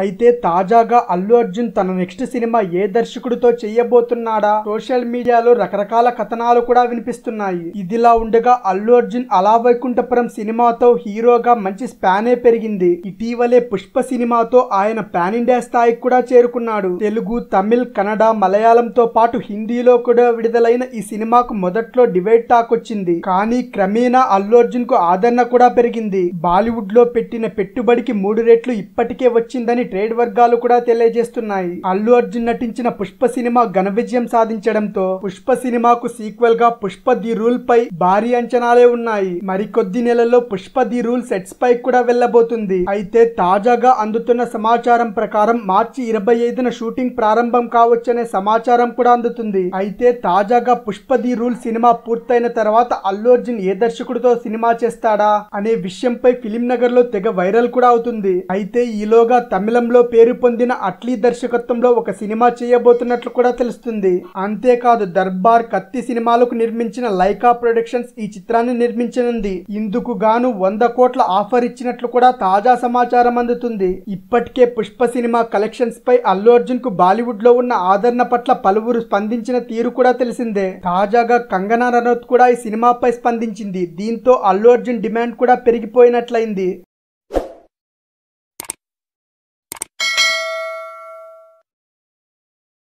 అయితే తాజాగా అల్లు అర్జున్ తన నెక్స్ట్ సినిమా ఏ దర్శకుడితో చేయబోతున్నాడా సోషల్ మీడియాలో రకరకాల కథనాలు కూడా వినిపిస్తున్నాయి ఇదిలా ఉండగా అల్లు అర్జున్ అలా వైకుంఠపురం సినిమాతో హీరోగా మంచి స్పానే పెరిగింది ఇటీవలే పుష్ప సినిమాతో ఆయన పాన్ ఇండియా స్థాయికి కూడా చేరుకున్నాడు తెలుగు తమిళ్ కన్నడ మలయాళంతో పాటు హిందీలో కూడా విడుదలైన ఈ సినిమాకు మొదట్లో డివైడ్ టాక్ వచ్చింది కానీ క్రమేణా అల్లు అర్జున్ కు ఆదరణ కూడా పెరిగింది బాలీవుడ్ లో పెట్టిన పెట్టుబడికి మూడు రెట్లు ఇప్పటికే వచ్చిందని ట్రేడ్ వర్గాలు కూడా తెలియజేస్తున్నాయి అల్లు అర్జున్ నటించిన పుష్ప సినిమా ఘన విజయం సాధించడంతో పుష్ప సినిమాకు సీక్వెల్ గా పుష్ప ది రూల్ పై భారీ అంచనాలే ఉన్నాయి మరికొద్ది నెలల్లో పుష్ప ది రూల్ సెట్స్ పై కూడా వెళ్లబోతుంది అయితే తాజాగా అందుతున్న సమాచారం ప్రకారం మార్చి ఇరవై ఐదున షూటింగ్ ప్రారంభం కావచ్చనే సమాచారం కూడా అందుతుంది అయితే తాజాగా పుష్ప ది రూల్ సినిమా పూర్తయిన తర్వాత అల్లు అర్జున్ ఏ దర్శకుడితో సినిమా చేస్తాడా అనే విషయంపై ఫిలిం నగర్ లో తెగ వైరల్ కూడా అవుతుంది అయితే ఈలోగా తమిళ తమిళంలో పేరు పొందిన అట్లీ దర్శకత్వంలో ఒక సినిమా చేయబోతున్నట్లు కూడా తెలుస్తుంది అంతేకాదు దర్బార్ కత్తి సినిమాలకు నిర్మించిన లైకా ప్రొడక్షన్స్ ఈ చిత్రాన్ని నిర్మించనుంది ఇందుకు గాను వంద కోట్ల ఆఫర్ ఇచ్చినట్లు కూడా తాజా సమాచారం అందుతుంది ఇప్పటికే పుష్ప సినిమా కలెక్షన్స్ పై అల్లు అర్జున్ కు బాలీవుడ్ లో ఉన్న ఆదరణ పట్ల పలువురు స్పందించిన తీరు కూడా తెలిసిందే తాజాగా కంగనా రనౌత్ కూడా ఈ సినిమాపై స్పందించింది దీంతో అల్లు అర్జున్ డిమాండ్ కూడా పెరిగిపోయినట్లయింది